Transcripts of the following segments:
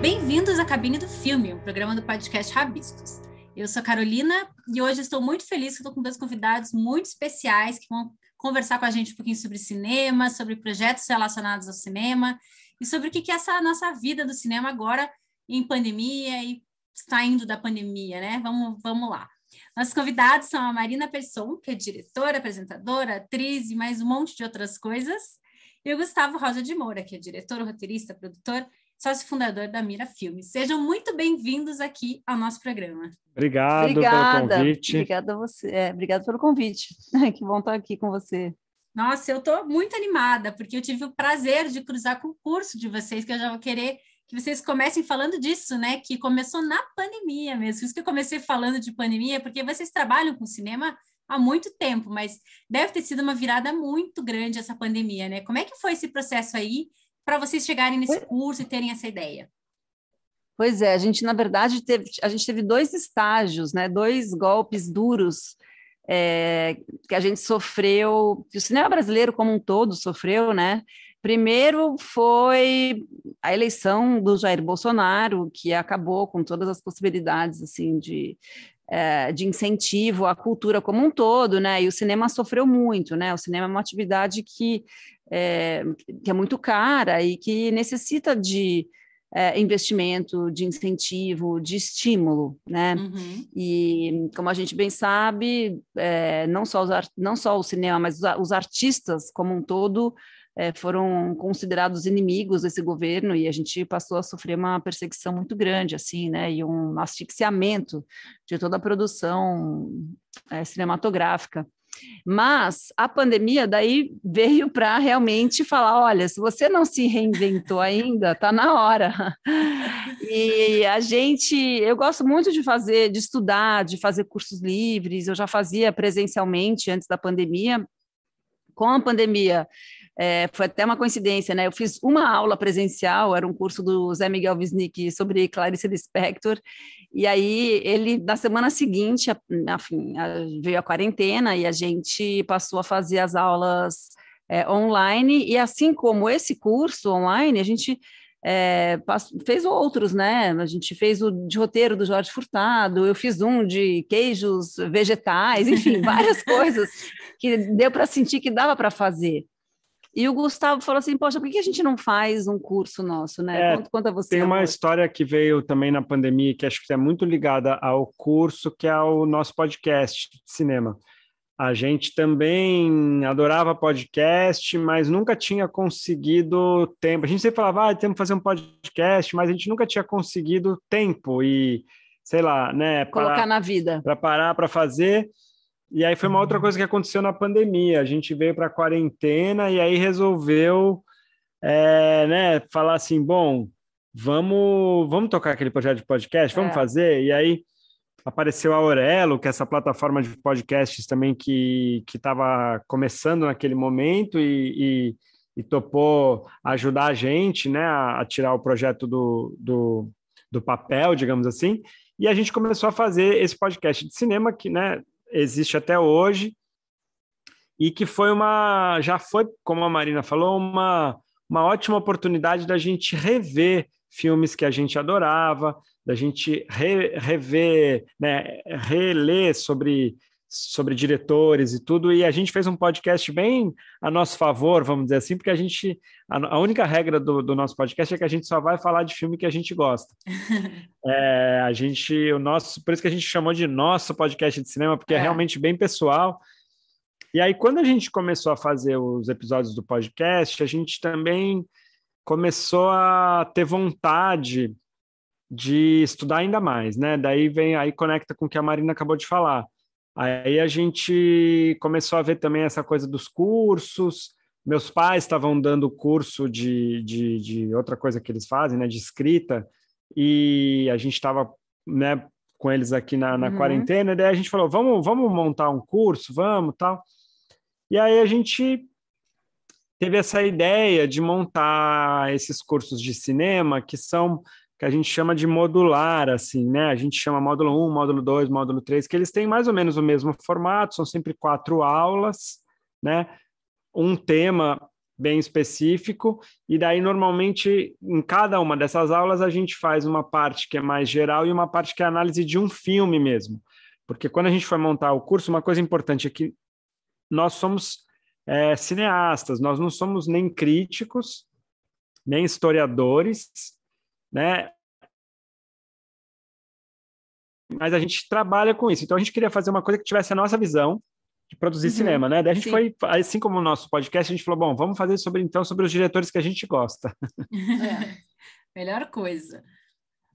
Bem-vindos à Cabine do Filme, um programa do podcast Rabiscos. Eu sou a Carolina e hoje estou muito feliz que estou com dois convidados muito especiais que vão conversar com a gente um pouquinho sobre cinema, sobre projetos relacionados ao cinema e sobre o que é essa nossa vida do cinema agora em pandemia e saindo da pandemia, né? Vamos, vamos lá. Nossos convidados são a Marina Persson, que é diretora, apresentadora, atriz e mais um monte de outras coisas, e o Gustavo Rosa de Moura, que é diretor, roteirista, produtor sócio fundador da Mira Filmes. Sejam muito bem-vindos aqui ao nosso programa. Obrigado Obrigada. pelo convite. Obrigada a você. É, obrigado pelo convite. que bom estar aqui com você. Nossa, eu estou muito animada, porque eu tive o prazer de cruzar com o curso de vocês, que eu já vou querer que vocês comecem falando disso, né? Que começou na pandemia mesmo. Isso que eu comecei falando de pandemia, é porque vocês trabalham com cinema há muito tempo, mas deve ter sido uma virada muito grande essa pandemia, né? Como é que foi esse processo aí para vocês chegarem nesse curso e terem essa ideia? Pois é, a gente, na verdade, teve, a gente teve dois estágios, né? dois golpes duros é, que a gente sofreu, que o cinema brasileiro como um todo sofreu, né? Primeiro foi a eleição do Jair Bolsonaro, que acabou com todas as possibilidades assim de, é, de incentivo à cultura como um todo, né? E o cinema sofreu muito, né? O cinema é uma atividade que é, que é muito cara e que necessita de é, investimento, de incentivo, de estímulo, né? Uhum. E como a gente bem sabe, é, não, só os não só o cinema, mas os, artistas como um todo é, foram considerados inimigos desse governo e a gente passou a sofrer uma perseguição muito grande, assim, né? E um asfixiamento de toda a produção é, cinematográfica. Mas a pandemia daí veio para realmente falar: olha, se você não se reinventou ainda, tá na hora. E a gente, eu gosto muito de fazer, de estudar, de fazer cursos livres, eu já fazia presencialmente antes da pandemia. Com a pandemia, é, foi até uma coincidência, né? Eu fiz uma aula presencial, era um curso do Zé Miguel Wisnik sobre Clarice Lispector, e aí ele, na semana seguinte, enfim, veio a quarentena e a gente passou a fazer as aulas é, online, e assim como esse curso online, a gente é, fez outros, né? A gente fez o de roteiro do Jorge Furtado, eu fiz um de queijos vegetais, enfim, várias coisas que deu para sentir que dava para fazer. E o Gustavo falou assim: Poxa, por que a gente não faz um curso nosso, né? É, Conta, conta você. Tem uma história que veio também na pandemia, que acho que é muito ligada ao curso, que é o nosso podcast de cinema. A gente também adorava podcast, mas nunca tinha conseguido tempo. A gente sempre falava, ah, temos que fazer um podcast, mas a gente nunca tinha conseguido tempo e, sei lá, né? Colocar pra, na vida. Para parar, para fazer. E aí foi uma outra coisa que aconteceu na pandemia. A gente veio para a quarentena e aí resolveu é, né, falar assim: bom, vamos, vamos tocar aquele projeto de podcast, vamos é. fazer. E aí apareceu a Aurelo, que é essa plataforma de podcasts também que estava começando naquele momento e, e, e, topou ajudar a gente né, a, a tirar o projeto do, do, do papel, digamos assim. E a gente começou a fazer esse podcast de cinema, que né, existe até hoje e que foi uma já foi, como a Marina falou, uma uma ótima oportunidade da gente rever filmes que a gente adorava, da gente re, rever, né, reler sobre sobre diretores e tudo, e a gente fez um podcast bem a nosso favor, vamos dizer assim, porque a gente, a, a única regra do, do, nosso podcast é que a gente só vai falar de filme que a gente gosta. é, a gente, o nosso, por isso que a gente chamou de nosso podcast de cinema, porque é, é realmente bem pessoal. E aí, quando a gente começou a fazer os episódios do podcast, a gente também começou a ter vontade de estudar ainda mais, né? Daí vem, aí conecta com o que a Marina acabou de falar Aí a gente começou a ver também essa coisa dos cursos. Meus pais estavam dando curso de, de, de outra coisa que eles fazem, né, de escrita, e a gente estava né, com eles aqui na, na uhum. quarentena. Daí a gente falou: vamos, vamos montar um curso, vamos tal. E aí a gente teve essa ideia de montar esses cursos de cinema que são que a gente chama de modular, assim, né? A gente chama módulo 1, módulo 2, módulo 3, que eles têm mais ou menos o mesmo formato, são sempre quatro aulas, né? Um tema bem específico, e daí normalmente em cada uma dessas aulas a gente faz uma parte que é mais geral e uma parte que é análise de um filme mesmo. Porque quando a gente foi montar o curso, uma coisa importante é que nós somos é, cineastas, nós não somos nem críticos, nem historiadores, né? Mas a gente trabalha com isso. Então a gente queria fazer uma coisa que tivesse a nossa visão de produzir uhum. cinema, né? Daí a gente Sim. foi, assim como o nosso podcast, a gente falou, bom, vamos fazer sobre então sobre os diretores que a gente gosta. É. Melhor coisa.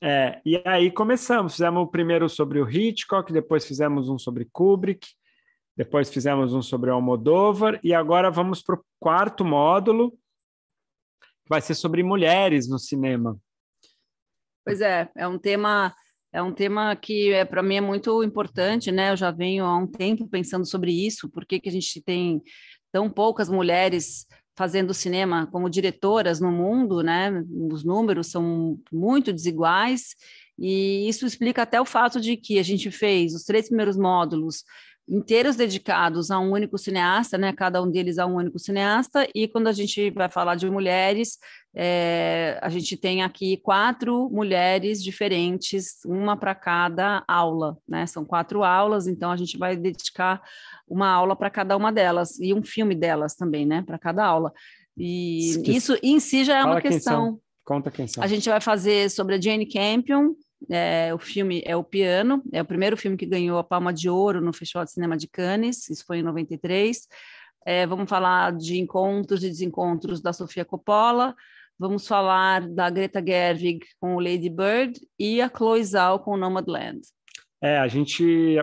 É, e aí começamos, fizemos o primeiro sobre o Hitchcock, depois fizemos um sobre Kubrick, depois fizemos um sobre o Almodóvar, e agora vamos para o quarto módulo, que vai ser sobre mulheres no cinema. Pois é, é um tema é um tema que é para mim é muito importante, né? Eu já venho há um tempo pensando sobre isso, por que, que a gente tem tão poucas mulheres fazendo cinema como diretoras no mundo, né? Os números são muito desiguais e isso explica até o fato de que a gente fez os três primeiros módulos inteiros dedicados a um único cineasta, né? Cada um deles a um único cineasta. E quando a gente vai falar de mulheres, é, a gente tem aqui quatro mulheres diferentes, uma para cada aula, né? São quatro aulas, então a gente vai dedicar uma aula para cada uma delas e um filme delas também, né? Para cada aula. E isso em si já é Fala uma questão. Conta quem são. A gente vai fazer sobre a Jane Campion, é, o filme é O Piano, é o primeiro filme que ganhou a Palma de Ouro no Festival de Cinema de Cannes, isso foi em 93. É, vamos falar de encontros e desencontros da Sofia Coppola, vamos falar da Greta Gerwig com o Lady Bird e a Chloe Zhao com o Nomadland. É, a gente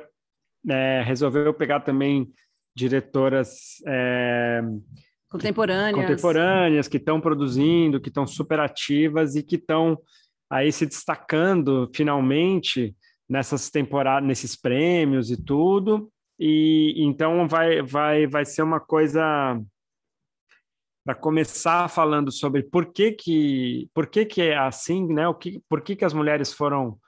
é, resolveu pegar também diretoras é, contemporâneas. contemporâneas que estão produzindo, que estão superativas e que estão aí se destacando finalmente nessas temporadas, nesses prêmios e tudo. E então vai, vai, vai ser uma coisa para começar falando sobre por que que, por que que é assim, né? O que, por que que as mulheres foram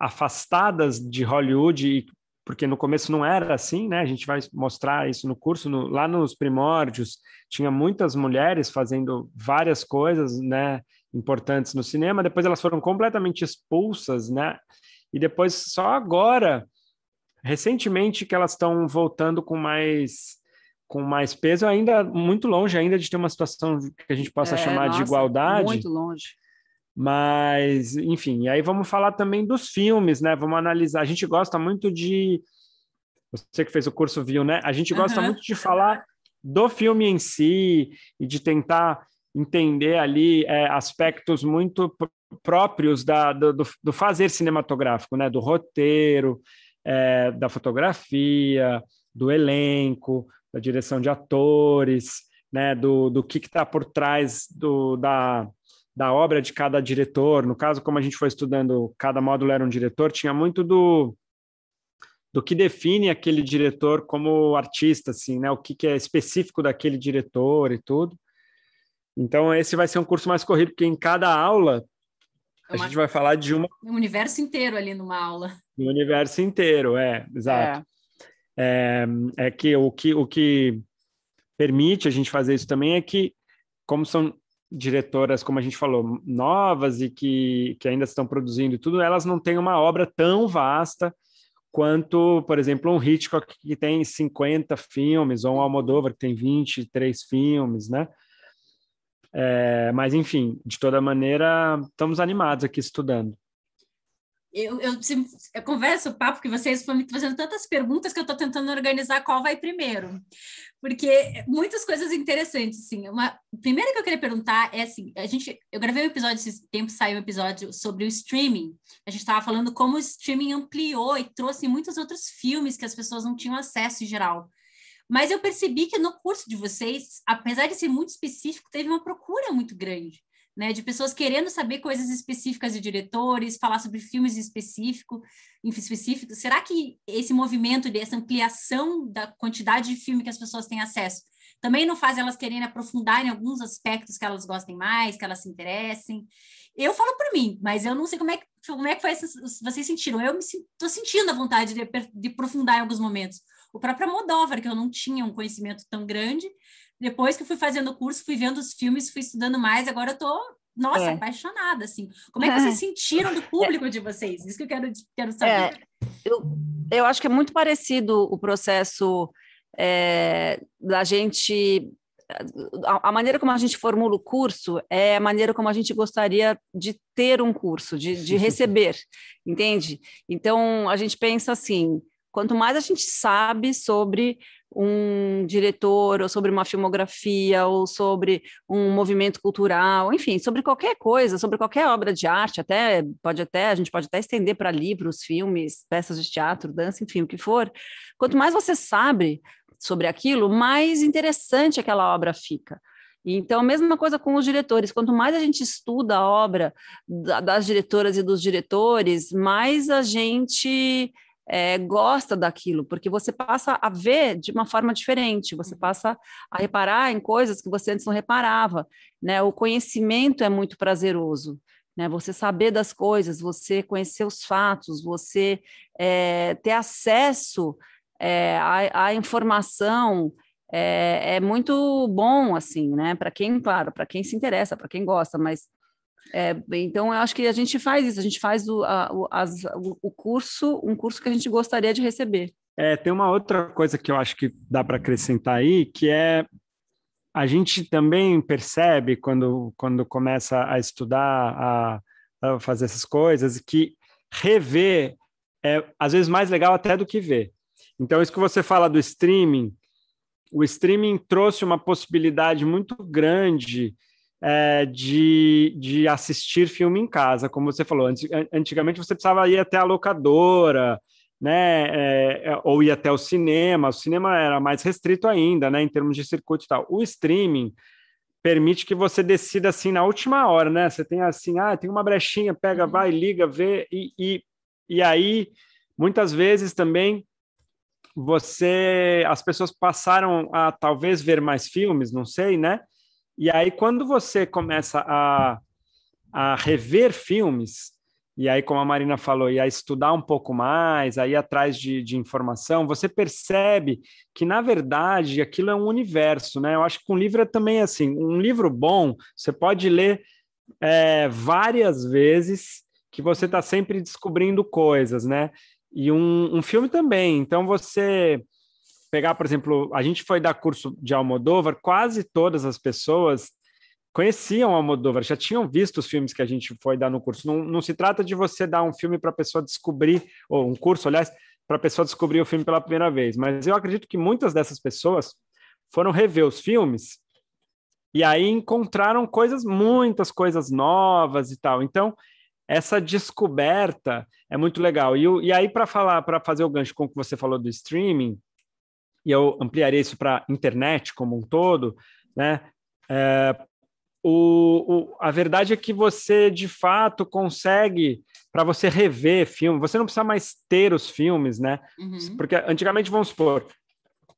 afastadas de Hollywood porque no começo não era assim, né? A gente vai mostrar isso no curso, no, lá nos primórdios tinha muitas mulheres fazendo várias coisas, né? importantes no cinema, depois elas foram completamente expulsas, né? E depois só agora, recentemente, que elas estão voltando com mais com mais peso, ainda muito longe ainda de ter uma situação que a gente possa é, chamar nossa, de igualdade. Muito longe. Mas, enfim, e aí vamos falar também dos filmes, né? Vamos analisar. A gente gosta muito de você que fez o curso viu, né? A gente gosta uhum. muito de falar do filme em si e de tentar entender ali é, aspectos muito próprios da, do, do, fazer cinematográfico, né? do roteiro, é, da fotografia, do elenco, da direção de atores, né? do, do que está por trás do, da, da obra de cada diretor. No caso, como a gente foi estudando, cada módulo era um diretor, tinha muito do do que define aquele diretor como artista, assim, né? O que, que é específico daquele diretor e tudo. Então, esse vai ser um curso mais corrido, porque em cada aula é uma... a gente vai falar de uma. Um universo inteiro ali numa aula. Um universo inteiro, é, exato. É. é, é que, o que o que permite a gente fazer isso também é que, como são diretoras, como a gente falou, novas e que, que ainda estão produzindo tudo, elas não têm uma obra tão vasta quanto, por exemplo, um Hitchcock que tem 50 filmes, ou um Almodóvar que tem 23 filmes, né? É, mas, enfim, de toda maneira, estamos animados aqui estudando. Eu, eu, eu, converso o papo que vocês foram me fazendo tantas perguntas que eu estou tentando organizar qual vai primeiro. Porque muitas coisas interessantes, sim. Uma primeira que eu queria perguntar é assim, a gente eu gravei um episódio esse tempo saiu um episódio sobre o streaming. A gente estava falando como o streaming ampliou e trouxe muitos outros filmes que as pessoas não tinham acesso em geral. Mas eu percebi que no curso de vocês, apesar de ser muito específico, teve uma procura muito grande. Né, de pessoas querendo saber coisas específicas de diretores, falar sobre filmes específico, específicos. Será que esse movimento, essa ampliação da quantidade de filme que as pessoas têm acesso, também não faz elas quererem aprofundar em alguns aspectos que elas gostem mais, que elas se interessem? Eu falo por mim, mas eu não sei como é que, como é que foi, vocês sentiram. Eu estou sentindo a vontade de, de aprofundar em alguns momentos o próprio Modover, que eu não tinha um conhecimento tão grande. Depois que fui fazendo o curso, fui vendo os filmes, fui estudando mais, agora eu tô, nossa, é. apaixonada, assim. Como é que vocês sentiram do público de vocês? Isso que eu quero, quero é, saber. É, eu, eu acho que é muito parecido o processo é, da gente a, maneira como a gente formula o curso é a maneira como a gente gostaria de ter um curso, de, de receber, entende? Então, a gente pensa assim: Quanto mais a gente sabe sobre um diretor, ou sobre uma filmografia, ou sobre um movimento cultural, enfim, sobre qualquer coisa, sobre qualquer obra de arte, até pode até, a gente pode até estender para livros, filmes, peças de teatro, dança, enfim, o que for. Quanto mais você sabe sobre aquilo, mais interessante aquela obra fica. Então, a mesma coisa com os diretores. Quanto mais a gente estuda a obra das diretoras e dos diretores, mais a gente é, gosta daquilo, porque você passa a ver de uma forma diferente, você uhum. passa a reparar em coisas que você antes não reparava, né? O conhecimento é muito prazeroso, né? Você saber das coisas, você conhecer os fatos, você é, ter acesso é, à, à, informação é, muito bom, assim, né? Para quem, claro, para quem se interessa, para quem gosta, mas é, então, eu acho que a gente faz isso, a gente faz o, a, o, as, o curso, um curso que a gente gostaria de receber. É, tem uma outra coisa que eu acho que dá para acrescentar aí, que é a gente também percebe quando, quando começa a estudar, a, a fazer essas coisas, que rever é às vezes mais legal até do que ver. Então, isso que você fala do streaming, o streaming trouxe uma possibilidade muito grande é, de, de assistir filme em casa, como você falou. Antigamente você precisava ir até a locadora, né, é, é, ou ir até o cinema. O cinema era mais restrito ainda, né, em termos de circuito e tal. O streaming permite que você decida assim na última hora, né? Você tem assim, ah, tem uma brechinha, pega, uhum. vai, liga, vê e, e, e aí muitas vezes também você as pessoas passaram a talvez ver mais filmes, não sei, né? E aí, quando você começa a, a rever filmes, e aí, como a Marina falou, e a estudar um pouco mais, aí atrás de, de, informação, você percebe que, na verdade, aquilo é um universo, né? Eu acho que um livro é também assim, um livro bom, você pode ler é, várias vezes, que você está sempre descobrindo coisas, né? E um, um filme também, então você pegar, por exemplo, a gente foi dar curso de Almodóvar, quase todas as pessoas conheciam Almodóvar, já tinham visto os filmes que a gente foi dar no curso. Não, não se trata de você dar um filme para a pessoa descobrir, ou um curso, aliás, para a pessoa descobrir o filme pela primeira vez. Mas eu acredito que muitas dessas pessoas foram rever os filmes e aí encontraram coisas, muitas coisas novas e tal. Então, essa descoberta é muito legal. E, e aí, para falar, para fazer o gancho com o que você falou do streaming, e eu ampliaria isso para internet como um todo, né? É, o, o, a verdade é que você de fato consegue para você rever filme, você não precisa mais ter os filmes, né? Uhum. Porque antigamente, vamos supor,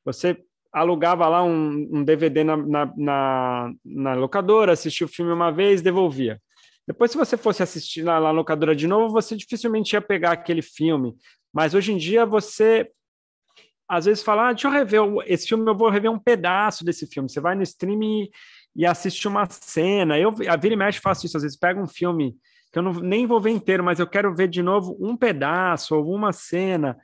você alugava lá um, um DVD na, na, na, na locadora, assistia o filme uma vez, devolvia. Depois, se você fosse assistir na, na locadora de novo, você dificilmente ia pegar aquele filme. Mas hoje em dia você às vezes fala, ah, deixa eu rever esse filme, eu vou rever um pedaço desse filme. Você vai no streaming e assiste uma cena. Eu, a Vira e Mexe, faço isso. Às vezes pego um filme que eu não, nem vou ver inteiro, mas eu quero ver de novo um pedaço ou uma cena.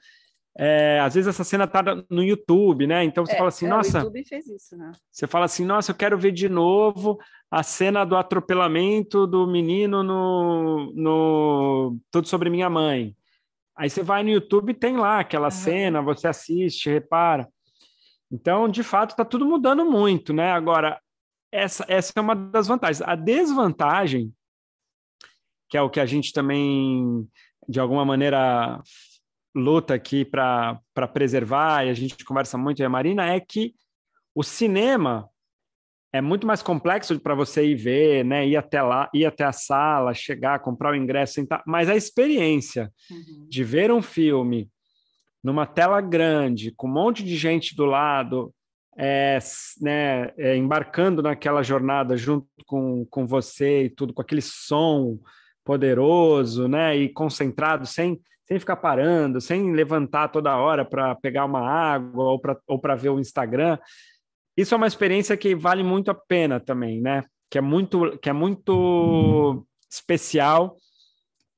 É, às vezes essa cena tá no YouTube, né? Então você é, fala assim, é, nossa. O YouTube fez isso, né? Você fala assim, nossa, eu quero ver de novo a cena do atropelamento do menino no, no Tudo sobre Minha Mãe. Aí você vai no YouTube e tem lá aquela uhum. cena, você assiste, repara. Então, de fato, está tudo mudando muito, né? Agora, essa, essa é uma das vantagens. A desvantagem, que é o que a gente também, de alguma maneira, luta aqui para preservar, e a gente conversa muito, e a Marina, é que o cinema, é muito mais complexo para você ir ver, né? Ir até lá, ir até a sala, chegar, comprar o ingresso, sentar. Mas a experiência uhum. de ver um filme numa tela grande, com um monte de gente do lado, é, né, é, embarcando naquela jornada junto com, com você e tudo, com aquele som poderoso, né? E concentrado, sem, sem ficar parando, sem levantar toda hora para pegar uma água ou para ou ver o Instagram isso é uma experiência que vale muito a pena também, né? Que é muito, que é muito especial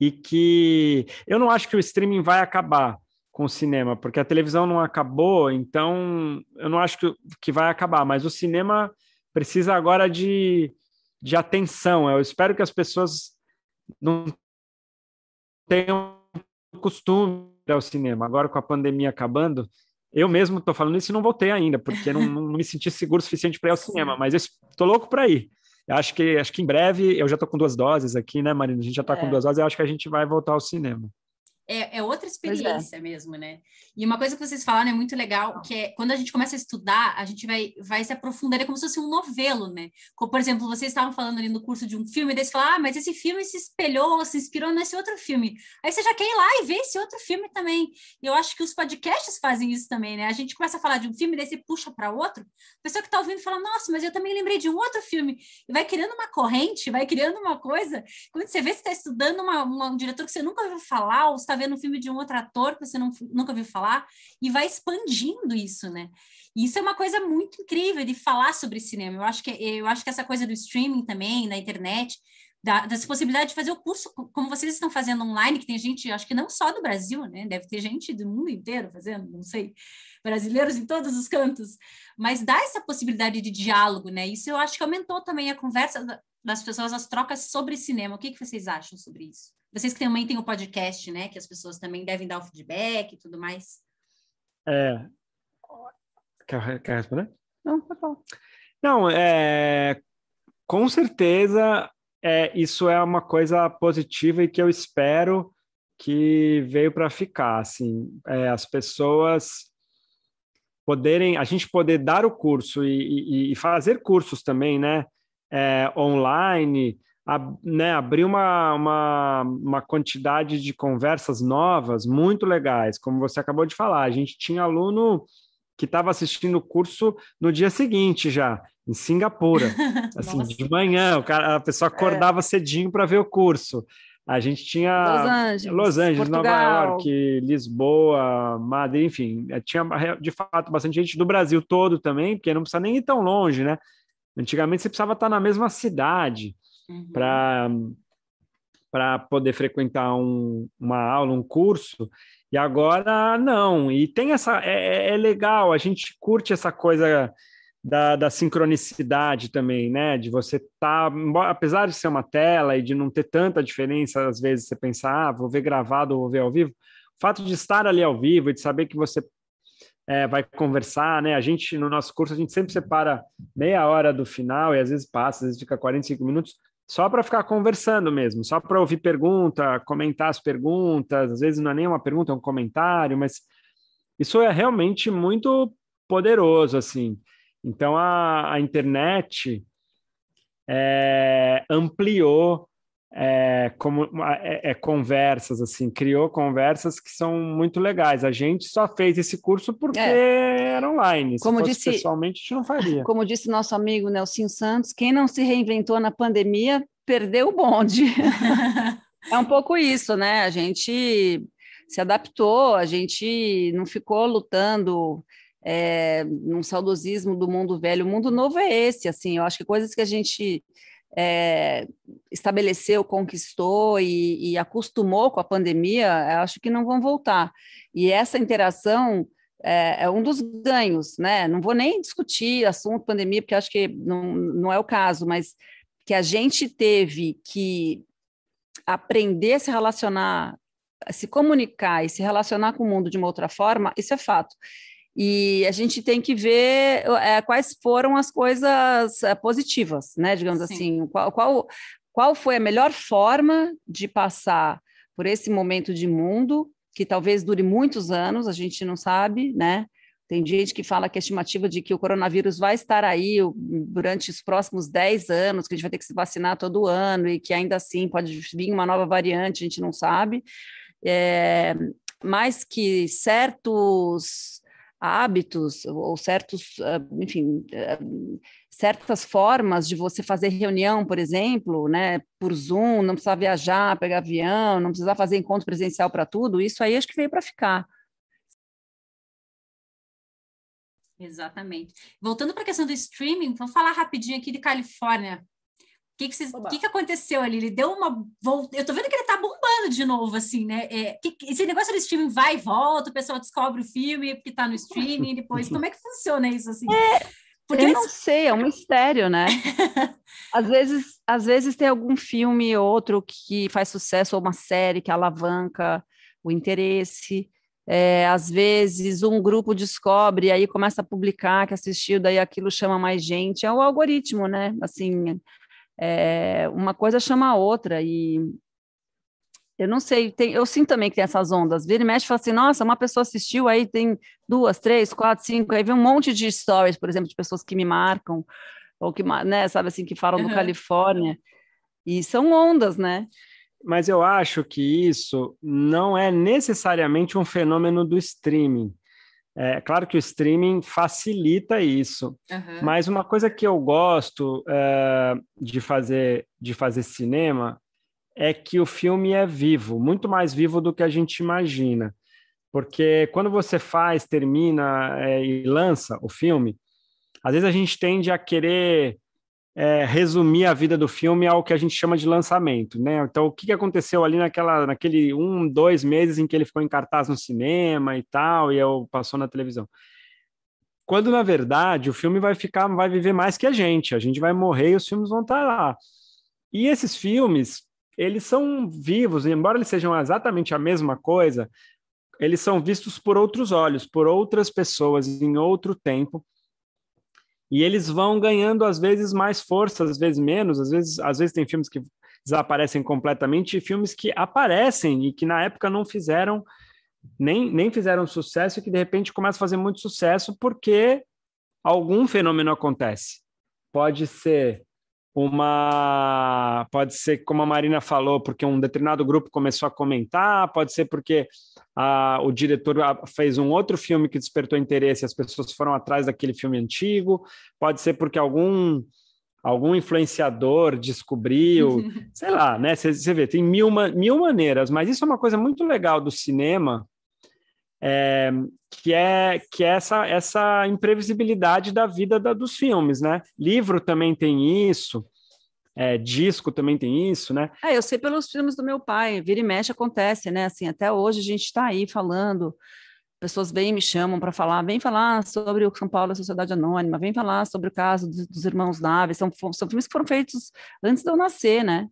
e que eu não acho que o streaming vai acabar com o cinema, porque a televisão não acabou, então eu não acho que, que vai acabar, mas o cinema precisa agora de, de atenção. Eu espero que as pessoas não tenham costume ao cinema. Agora, com a pandemia acabando, eu mesmo estou falando isso e não voltei ainda, porque não, não me senti seguro o suficiente para ir ao cinema, mas eu estou louco para ir. Eu acho que acho que em breve, eu já estou com duas doses aqui, né, Marina? A gente já está é. com duas doses, eu acho que a gente vai voltar ao cinema é, é outra é. experiência é. mesmo, né? E uma coisa que vocês falaram é muito legal, que é quando a gente começa a estudar, a gente vai, vai se aprofundando, é como se fosse um novelo, né? Como, por exemplo, vocês estavam falando ali no curso de um filme, daí você fala, ah, mas esse filme se espelhou, se inspirou nesse outro filme. Aí você já quer ir lá e ver esse outro filme também. E eu acho que os podcasts fazem isso também, né? A gente começa a falar de um filme, daí você puxa para outro, a pessoa que está ouvindo fala, nossa, mas eu também lembrei de um outro filme. E vai criando uma corrente, vai criando uma coisa. Quando você vê, você está estudando uma, uma, um diretor que você nunca ouviu falar, ou está vendo um filme de um outro ator que você não, nunca ouviu falar, e vai expandindo isso, né? E isso é uma coisa muito incrível de falar sobre cinema. Eu acho que, eu acho que essa coisa do streaming também, na internet, da, dessa possibilidade de fazer o curso como vocês estão fazendo online, que tem gente, acho que não só do Brasil, né? Deve ter gente do mundo inteiro fazendo, não sei, brasileiros em todos os cantos, mas dá essa possibilidade de diálogo, né? Isso eu acho que aumentou também a conversa das pessoas, as trocas sobre cinema. O que, que vocês acham sobre isso? Vocês que também têm o um podcast, né? Que as pessoas também devem dar o feedback e tudo mais. É... Quer, quer responder? Não, tá bom. Não, é... com certeza é, isso é uma coisa positiva e que eu espero que veio para ficar, assim, é, as pessoas poderem, a gente poder dar o curso e, e, e fazer cursos também, né, é, online, a, né, abrir uma, uma, uma quantidade de conversas novas muito legais, como você acabou de falar. A gente tinha aluno que estava assistindo o curso no dia seguinte já, em Singapura. Assim, Nossa. de manhã, o cara, a pessoa é. acordava é. cedinho para ver o curso. A gente tinha Los Angeles, Los Angeles Nova York, Lisboa, Madrid, enfim, tinha de fato bastante gente do Brasil todo também, porque não precisa nem ir tão longe, né? Antigamente você precisava estar na mesma cidade uhum. para para poder frequentar um, uma aula, um curso, e agora não. E tem essa. É, é, é legal, a gente curte essa coisa da, da sincronicidade também, né? De você estar, tá, apesar de ser uma tela e de não ter tanta diferença, às vezes você pensar, ah, vou ver gravado ou vou ver ao vivo, o fato de estar ali ao vivo e de saber que você é, vai conversar, né? A gente, no nosso curso, a gente sempre separa meia hora do final, e às vezes passa, às vezes fica 45 minutos, só para ficar conversando mesmo, só para ouvir pergunta, comentar as perguntas, às vezes não é nem uma pergunta, é um comentário, mas isso é realmente muito poderoso, assim. Então, a, a internet é, ampliou é, como, é, é, conversas, assim, criou conversas que são muito legais. A gente só fez esse curso porque é. era online. Se como disse, pessoalmente, a gente não faria. Como disse nosso amigo Nelson Santos, quem não se reinventou na pandemia perdeu o bonde. é um pouco isso, né? A gente se adaptou, a gente não ficou lutando é, num saudosismo do mundo velho. O mundo novo é esse, assim. Eu acho que coisas que a gente é, estabeleceu, conquistou e, e, acostumou com a pandemia, acho que não vão voltar. E essa interação é, é, um dos ganhos, né? Não vou nem discutir assunto pandemia, porque acho que não, não é o caso, mas que a gente teve que aprender a se relacionar, a se comunicar e se relacionar com o mundo de uma outra forma, isso é fato. E a gente tem que ver é, quais foram as coisas é, positivas, né? Digamos Sim. assim, qual, qual, qual foi a melhor forma de passar por esse momento de mundo, que talvez dure muitos anos, a gente não sabe, né? Tem gente que fala que a é estimativa de que o coronavírus vai estar aí durante os próximos 10 anos, que a gente vai ter que se vacinar todo ano e que ainda assim pode vir uma nova variante, a gente não sabe. É, mas que certos hábitos ou certos, ah, enfim, ah, certas formas de você fazer reunião, por exemplo, né, por Zoom, não precisar viajar, pegar avião, não precisar fazer encontro presencial para tudo, isso aí acho que veio para ficar. Exatamente. Voltando para a questão do streaming, vamos falar rapidinho aqui de Califórnia, que, que, que, que aconteceu ali? Ele deu uma volta. Eu tô vendo que ele tá bombando de novo, assim, né? É, que, esse negócio do streaming vai e volta, o pessoal descobre o filme porque tá no streaming depois. Como é que funciona isso, assim? É, porque eu eles... não sei, é um mistério, né? às, vezes, às vezes tem algum filme ou outro que faz sucesso, ou uma série que alavanca o interesse. É, às vezes um grupo descobre, aí começa a publicar que assistiu, daí aquilo chama mais gente. É o algoritmo, né? Assim, é, uma coisa chama a outra e eu não sei, tem, eu sinto também que tem essas ondas. Vira e mexe e fala assim, nossa, uma pessoa assistiu, aí tem duas, três, quatro, cinco, aí vem um monte de stories, por exemplo, de pessoas que me marcam, ou que, né, sabe assim, que falam uhum. do Califórnia. E são ondas, né? Mas eu acho que isso não é necessariamente um fenômeno do streaming. É claro que o streaming facilita isso, uhum. mas uma coisa que eu gosto é, de fazer de fazer cinema é que o filme é vivo, muito mais vivo do que a gente imagina, porque quando você faz, termina é, e lança o filme, às vezes a gente tende a querer é, resumir a vida do filme ao que a gente chama de lançamento, né? Então, o que aconteceu ali naquela, naquele um, dois meses em que ele ficou em cartaz no cinema e tal, e eu, é passou na televisão. Quando, na verdade, o filme vai ficar, vai viver mais que a gente, a gente vai morrer e os filmes vão estar lá. E esses filmes, eles são vivos, embora eles sejam exatamente a mesma coisa, eles são vistos por outros olhos, por outras pessoas, em outro tempo, e eles vão ganhando, às vezes, mais força, às vezes menos, às vezes, às vezes tem filmes que desaparecem completamente e filmes que aparecem e que na época não fizeram nem, nem fizeram sucesso e que de repente começam a fazer muito sucesso porque algum fenômeno acontece. Pode ser uma. Pode ser, como a Marina falou, porque um determinado grupo começou a comentar, pode ser porque a ah, o diretor ah, fez um outro filme que despertou interesse e as pessoas foram atrás daquele filme antigo, pode ser porque algum algum influenciador descobriu, sei lá, né? Você vê, tem mil, mil maneiras, mas isso é uma coisa muito legal do cinema, é, que é que é essa, essa imprevisibilidade da vida da, dos filmes, né? Livro também tem isso, é, disco também tem isso, né? É, eu sei pelos filmes do meu pai, vira e mexe acontece, né? Assim, até hoje a gente está aí falando, pessoas vêm me chamam para falar, vem falar sobre o São Paulo, a Sociedade Anônima, vem falar sobre o caso dos, dos irmãos Naves, são, são filmes que foram feitos antes de eu nascer, né?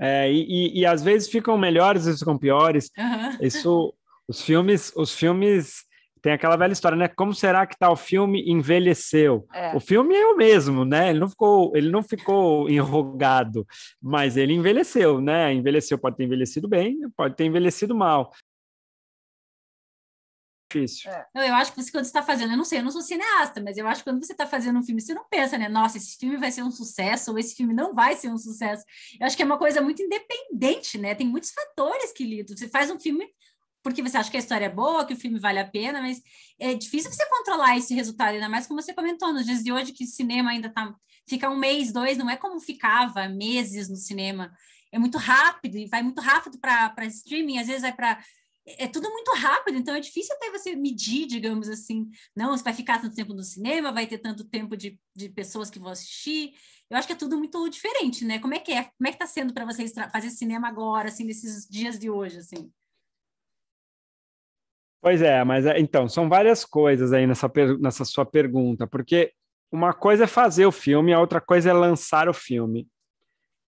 É, e, e, e, às vezes ficam melhores e ficam piores. Uhum. Isso os filmes, os filmes tem aquela velha história, né? Como será que tal tá? filme envelheceu? É. O filme é o mesmo, né? Ele não ficou, ele não ficou enrugado, mas ele envelheceu, né? Envelheceu, pode ter envelhecido bem, pode ter envelhecido mal. Difícil. É. eu acho que você, quando está fazendo, eu não sei, eu não sou cineasta, mas eu acho que quando você está fazendo um filme, você não pensa, né? Nossa, esse filme vai ser um sucesso, ou esse filme não vai ser um sucesso. Eu acho que é uma coisa muito independente, né? Tem muitos fatores que lidam. Você faz um filme porque você acha que a história é boa, que o filme vale a pena, mas é difícil você controlar esse resultado, ainda mais como você comentou, nos dias de hoje que o cinema ainda tá, fica um mês, dois, não é como ficava meses no cinema. É muito rápido e vai muito rápido para streaming, às vezes vai para é tudo muito rápido, então é difícil até você medir, digamos assim, não, você vai ficar tanto tempo no cinema, vai ter tanto tempo de, de pessoas que vão assistir. Eu acho que é tudo muito diferente, né? Como é que é? Como é que tá sendo para vocês fazer cinema agora, assim, nesses dias de hoje, assim? Pois é, mas é, então, são várias coisas aí nessa, nessa sua pergunta, porque uma coisa é fazer o filme, a outra coisa é lançar o filme.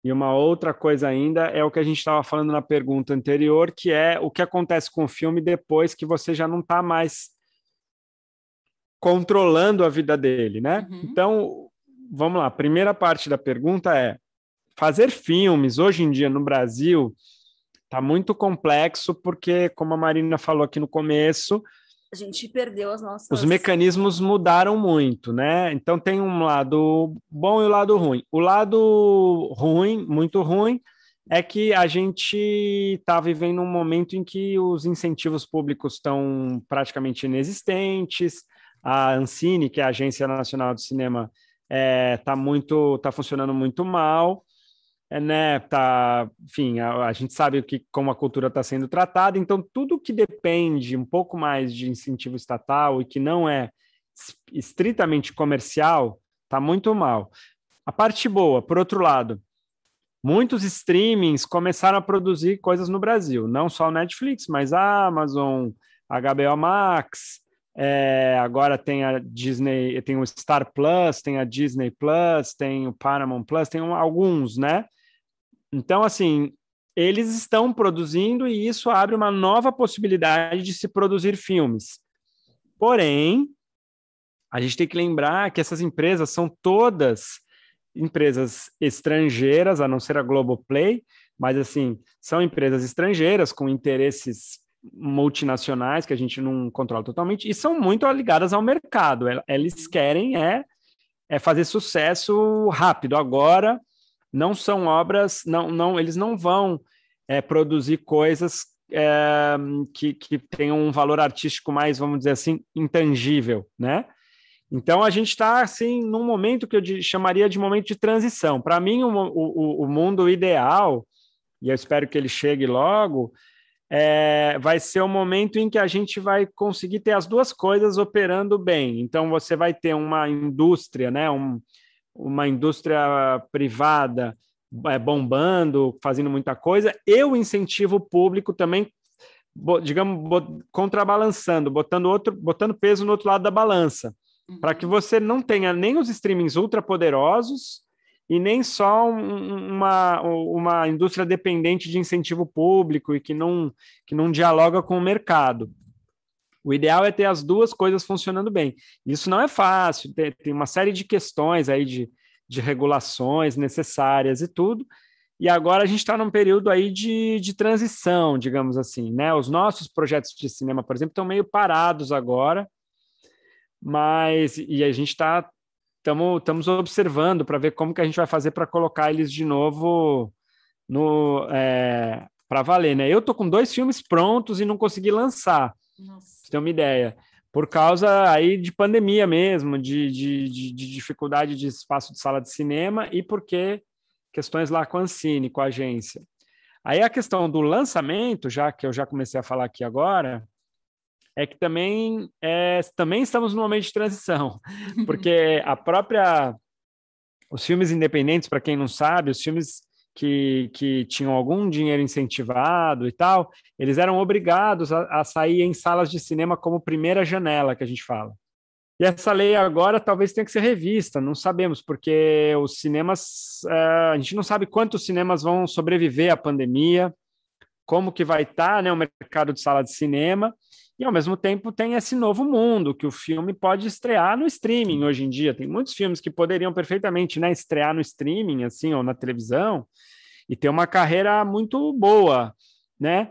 E uma outra coisa ainda é o que a gente estava falando na pergunta anterior, que é o que acontece com o filme depois que você já não está mais controlando a vida dele, né? Uhum. Então, vamos lá. A primeira parte da pergunta é: fazer filmes hoje em dia no Brasil Tá muito complexo porque, como a Marina falou aqui no começo, a gente perdeu as nossas. Os mecanismos mudaram muito, né? Então tem um lado bom e o um lado ruim. O lado ruim, muito ruim, é que a gente está vivendo um momento em que os incentivos públicos estão praticamente inexistentes. A Ancine, que é a Agência Nacional do Cinema, está eh, é, muito, tá funcionando muito mal é, né, tá, enfim, a, a, gente sabe o que, como a cultura está sendo tratada, então tudo que depende um pouco mais de incentivo estatal e que não é estritamente comercial, está muito mal. A parte boa, por outro lado, muitos streamings começaram a produzir coisas no Brasil, não só o Netflix, mas a Amazon, a HBO Max, é, agora tem a Disney, tem o Star Plus, tem a Disney Plus, tem o Paramount Plus, tem um, alguns, né? Então, assim, eles estão produzindo e isso abre uma nova possibilidade de se produzir filmes. Porém, a gente tem que lembrar que essas empresas são todas empresas estrangeiras, a não ser a Globoplay, mas assim, são empresas estrangeiras com interesses multinacionais que a gente não controla totalmente e são muito ligadas ao mercado. Eles querem é, é fazer sucesso rápido agora não são obras, não, não, eles não vão é, produzir coisas é, que, que tenham um valor artístico mais, vamos dizer assim, intangível, né? Então a gente está assim num momento que eu de, chamaria de momento de transição. Para mim, o, o, o, mundo ideal, e eu espero que ele chegue logo, é, vai ser o momento em que a gente vai conseguir ter as duas coisas operando bem. Então você vai ter uma indústria, né? Um, uma indústria privada é, bombando, fazendo muita coisa, e o incentivo público também, digamos, contrabalançando, botando, outro, botando peso no outro lado da balança, uhum. para que você não tenha nem os streamings ultrapoderosos e nem só uma, uma indústria dependente de incentivo público e que não, que não dialoga com o mercado. O ideal é ter as duas coisas funcionando bem. Isso não é fácil, tem, tem uma série de questões aí de, de regulações necessárias e tudo. E agora a gente está num período aí de, de transição, digamos assim, né? Os nossos projetos de cinema, por exemplo, estão meio parados agora, mas e a gente está estamos observando para ver como que a gente vai fazer para colocar eles de novo no é, para valer, né? Eu tô com dois filmes prontos e não consegui lançar. Nossa. Pra você ter uma ideia. Por causa aí de pandemia mesmo, de, de, de, de dificuldade de espaço de sala de cinema e porque questões lá com a Ancine, com a agência. Aí a questão do lançamento, já que eu já comecei a falar aqui agora, é que também, é, também estamos num momento de transição, porque a própria. Os filmes independentes, para quem não sabe, os filmes que, que tinham algum dinheiro incentivado e tal, eles eram obrigados a, a sair em salas de cinema como primeira janela que a gente fala. E essa lei agora talvez tenha que ser revista, não sabemos, porque os cinemas, é, a gente não sabe quantos cinemas vão sobreviver à pandemia, como que vai estar tá, né, o mercado de sala de cinema, e ao mesmo tempo tem esse novo mundo que o filme pode estrear no streaming hoje em dia. Tem muitos filmes que poderiam perfeitamente né, estrear no streaming, assim, ou na televisão, e ter uma carreira muito boa, né?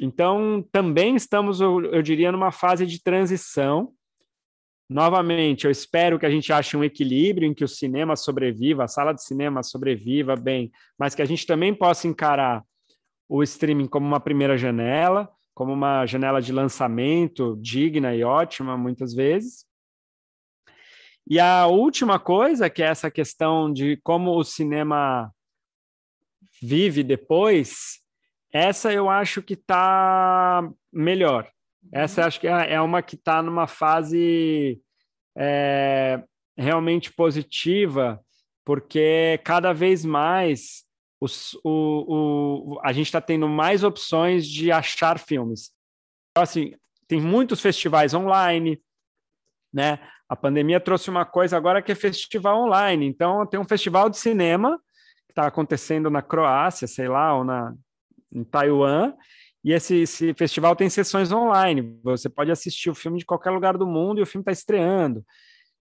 Então, também estamos, eu, eu diria, numa fase de transição. Novamente, eu espero que a gente ache um equilíbrio em que o cinema sobreviva, a sala de cinema sobreviva bem, mas que a gente também possa encarar o streaming como uma primeira janela, como uma janela de lançamento digna e ótima, muitas vezes. E a última coisa, que é essa questão de como o cinema vive depois, essa eu acho que está melhor. Essa uhum. acho que é, é uma que está numa fase é, realmente positiva, porque cada vez mais o, o, a gente está tendo mais opções de achar filmes. Então, assim, tem muitos festivais online, né? A pandemia trouxe uma coisa agora que é festival online. Então, tem um festival de cinema que está acontecendo na Croácia, sei lá, ou na, em Taiwan, e esse, esse, festival tem sessões online. Você pode assistir o filme de qualquer lugar do mundo e o filme está estreando.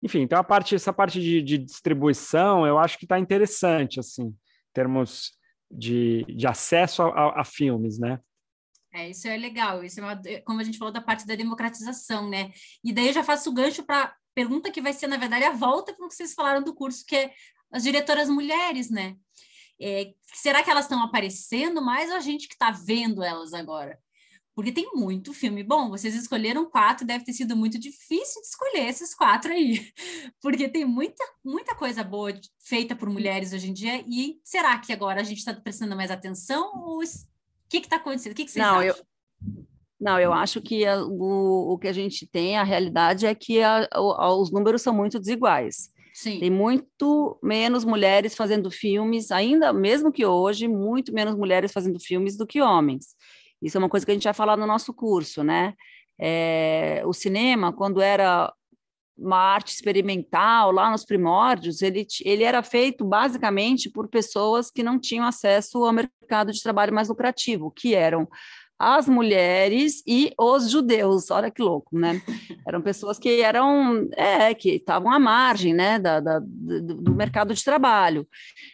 Enfim, então a parte, essa parte de, de distribuição eu acho que está interessante, assim termos de, de acesso a, a, a filmes, né? É, isso é legal. Isso é uma, é, como a gente falou da parte da democratização, né? E daí eu já faço o gancho para pergunta que vai ser, na verdade, a volta com o que vocês falaram do curso, que é as diretoras mulheres, né? É, será que elas estão aparecendo mais ou a gente que está vendo elas agora? Porque tem muito filme bom. Vocês escolheram quatro, deve ter sido muito difícil de escolher esses quatro aí. Porque tem muita, muita coisa boa feita por mulheres hoje em dia. E será que agora a gente está prestando mais atenção? o que está acontecendo? O que, que vocês Não, acham? Eu... Não, eu acho que a, o, o que a gente tem, a realidade é que a, a, os números são muito desiguais. Sim. Tem muito menos mulheres fazendo filmes, ainda mesmo que hoje, muito menos mulheres fazendo filmes do que homens. Isso é uma coisa que a gente vai falar no nosso curso, né? É, o cinema, quando era uma arte experimental lá nos primórdios, ele, ele era feito basicamente por pessoas que não tinham acesso ao mercado de trabalho mais lucrativo, que eram as mulheres e os judeus. Olha que louco, né? Eram pessoas que eram, é, que estavam à margem, né, da, da, do mercado de trabalho.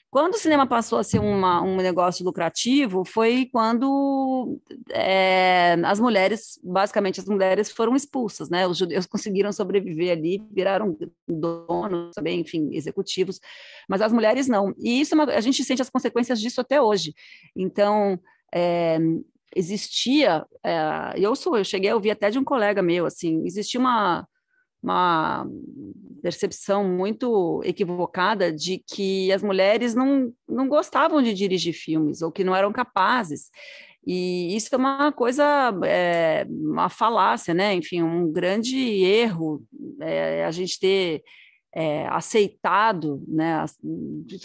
Quando o cinema passou a ser uma, um negócio lucrativo, foi quando é, as mulheres, basicamente as mulheres, foram expulsas, né? Os judeus conseguiram sobreviver ali, viraram donos também, enfim, executivos, mas as mulheres não. E isso é uma, a gente sente as consequências disso até hoje. Então, é, existia, é, eu sou, eu cheguei a ouvir até de um colega meu, assim, existia uma, uma percepção muito equivocada de que as mulheres não, não gostavam de dirigir filmes ou que não eram capazes. E isso é uma coisa, é, uma falácia, né? Enfim, um grande erro é, a gente ter é, aceitado, né?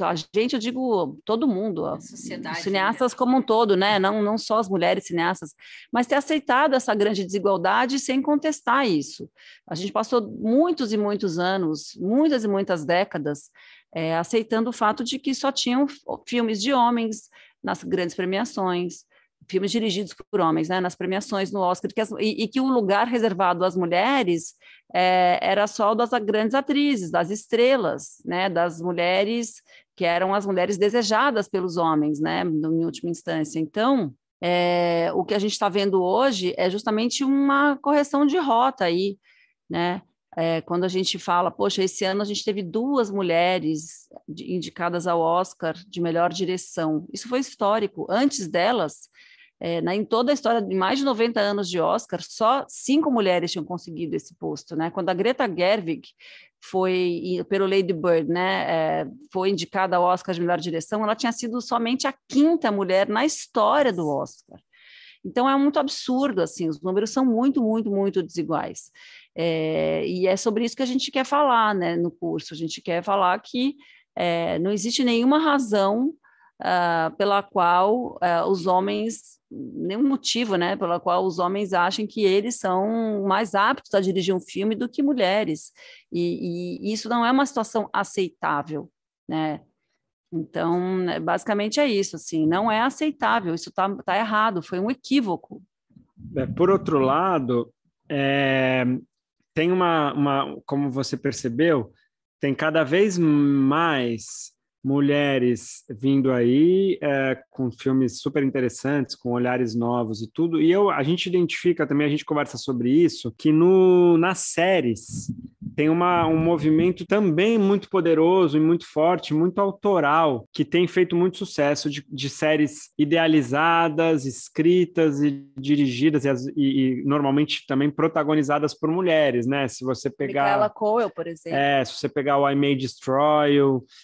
A gente, eu digo todo mundo, a sociedade, os né? cineastas né? como um todo, né? Não, não só as mulheres cineastas, mas ter aceitado essa grande desigualdade sem contestar isso. A gente passou muitos e muitos anos, muitas e muitas décadas, é, aceitando o fato de que só tinham filmes de homens nas grandes premiações, filmes dirigidos por homens, né, nas premiações, no Oscar, que as, e, e, que o lugar reservado às mulheres é, era só das grandes atrizes, das estrelas, né, das mulheres que eram as mulheres desejadas pelos homens, né, em última instância. Então, é, o que a gente está vendo hoje é justamente uma correção de rota aí, né? É, quando a gente fala, poxa, esse ano a gente teve duas mulheres indicadas ao Oscar de melhor direção. Isso foi histórico. Antes delas, é, né, em toda a história de mais de 90 anos de Oscar, só cinco mulheres tinham conseguido esse posto. Né? Quando a Greta Gerwig foi, pelo Lady Bird, né, é, foi indicada ao Oscar de melhor direção, ela tinha sido somente a quinta mulher na história do Oscar. Então é muito absurdo, assim, os números são muito, muito, muito desiguais. É, e é sobre isso que a gente quer falar né, no curso. A gente quer falar que é, não existe nenhuma razão uh, pela qual uh, os homens nenhum motivo, né, pela qual os homens acham que eles são mais aptos a dirigir um filme do que mulheres. E, e isso não é uma situação aceitável, né? Então, né, basicamente é isso, assim, não é aceitável, isso está tá errado, foi um equívoco. É, por outro lado, é, tem uma, uma, como você percebeu, tem cada vez mais mulheres vindo aí é, com filmes super interessantes, com olhares novos e tudo. E eu, a gente identifica também, a gente conversa sobre isso, que no, nas séries tem uma, um movimento também muito poderoso e muito forte, muito autoral, que tem feito muito sucesso de, de séries idealizadas, escritas e dirigidas, e, as, e, e, normalmente também protagonizadas por mulheres, né? Se você pegar. Micaela Coel, por é, exemplo. É, se você pegar o I May Destroy,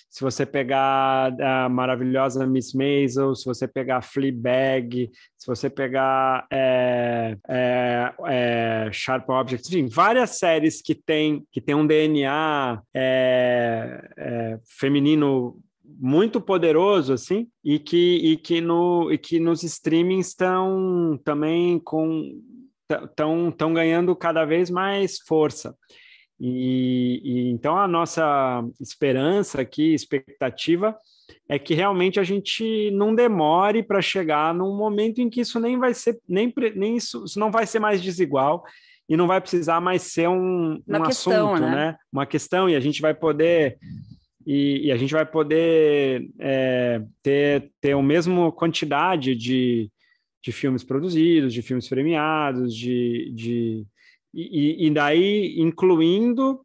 se você pegar pegar a maravilhosa Miss Maisel, se você pegar Fleabag, se você pegar é, é, é, Sharp Objects, enfim, várias séries que tem, que tem um DNA é, é, feminino muito poderoso assim e que, e que no e que nos streamings estão também com estão ganhando cada vez mais força e, e, então a nossa esperança aqui, expectativa, é que realmente a gente não demore para chegar num momento em que isso nem vai ser, nem, nem isso, isso não vai ser mais desigual e não vai precisar mais ser um, um questão, assunto, né? né? Uma questão, e a gente vai poder e, e a gente vai poder é, ter, ter a mesma quantidade de, de filmes produzidos, de filmes premiados, de, de e, e daí incluindo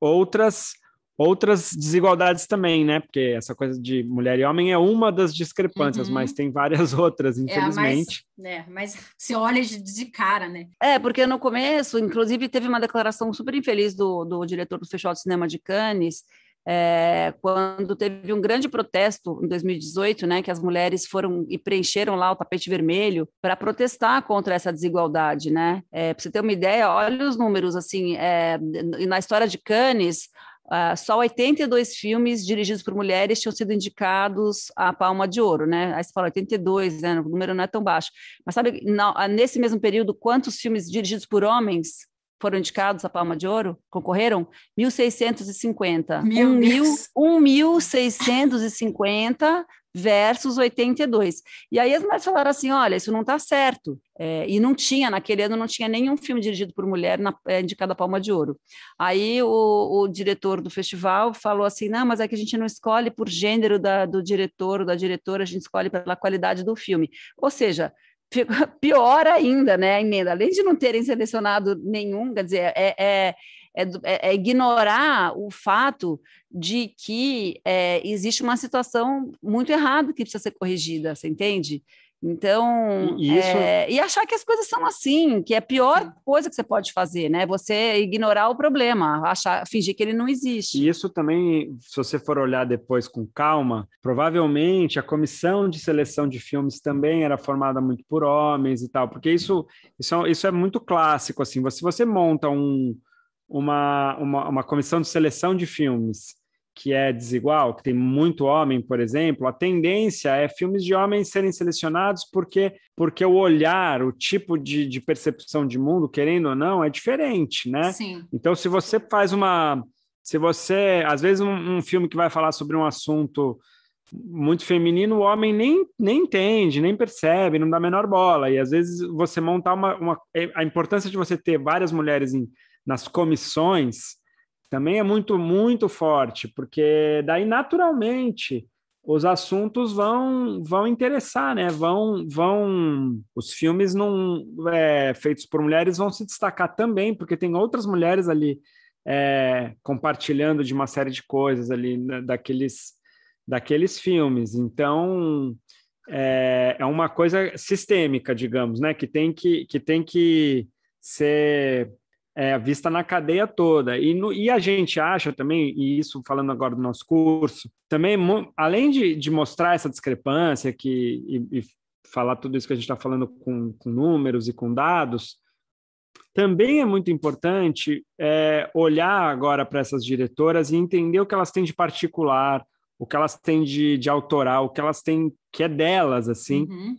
outras outras desigualdades também, né? Porque essa coisa de mulher e homem é uma das discrepâncias, uhum. mas tem várias outras, é infelizmente. É, né? mas se olha de cara, né? É, porque no começo, inclusive, teve uma declaração super infeliz do, do diretor do Festival de Cinema de Cannes, é, quando teve um grande protesto em 2018, né, que as mulheres foram e preencheram lá o tapete vermelho para protestar contra essa desigualdade, né? É, eh, para você ter uma ideia, olha os números assim, é, na história de Cannes, Uh, só 82 filmes dirigidos por mulheres tinham sido indicados à Palma de Ouro, né? Aí você fala 82, né? O número não é tão baixo. Mas sabe, nesse mesmo período, quantos filmes dirigidos por homens foram indicados à Palma de Ouro, concorreram? 1.650. Meu 1.650 versus 82. E aí as mulheres falaram assim, olha, isso não está certo. É, e não tinha, naquele ano não tinha nenhum filme dirigido por mulher na, é, indicado à Palma de Ouro. Aí o, o, diretor do festival falou assim, não, mas é que a gente não escolhe por gênero da, do diretor ou da diretora, a gente escolhe pela qualidade do filme. Ou seja, pior ainda, né, a emenda. Além de não terem selecionado nenhum, quer dizer, é, é, é, é ignorar o fato de que existe uma situação muito errada que precisa ser corrigida, você entende? Então, e, isso... é, e, achar que as coisas são assim, que é a pior coisa que você pode fazer, né? Você ignorar o problema, achar, fingir que ele não existe. E isso também, se você for olhar depois com calma, provavelmente a comissão de seleção de filmes também era formada muito por homens e tal, porque isso, isso, é isso é muito clássico, assim, se você, você monta um, uma, uma, uma comissão de seleção de filmes que é desigual, que tem muito homem, por exemplo, a tendência é filmes de homens serem selecionados porque, porque o olhar, o tipo de, de percepção de mundo, querendo ou não, é diferente, né? Sim. Então, se você faz uma. Se você. Às vezes, um, um filme que vai falar sobre um assunto muito feminino, o homem nem, nem entende, nem percebe, não dá a menor bola. E às vezes você montar uma, uma. É, a importância de você ter várias mulheres em, nas comissões também é muito, muito forte, porque daí naturalmente os assuntos vão vão interessar, né? Vão vão os filmes não é, feitos por mulheres vão se destacar também, porque tem outras mulheres ali é, compartilhando de uma série de coisas ali né, daqueles daqueles filmes. Então é, é uma coisa sistêmica, digamos, né? Que tem que que tem que ser é, vista na cadeia toda. E, no, e, a gente acha também, e isso falando agora do nosso curso, também, além de, de mostrar essa discrepância que, e, e, falar tudo isso que a gente está falando com, com, números e com dados, também é muito importante é, olhar agora para essas diretoras e entender o que elas têm de particular, o que elas têm de, de autoral, o que elas têm que é delas, assim. Uhum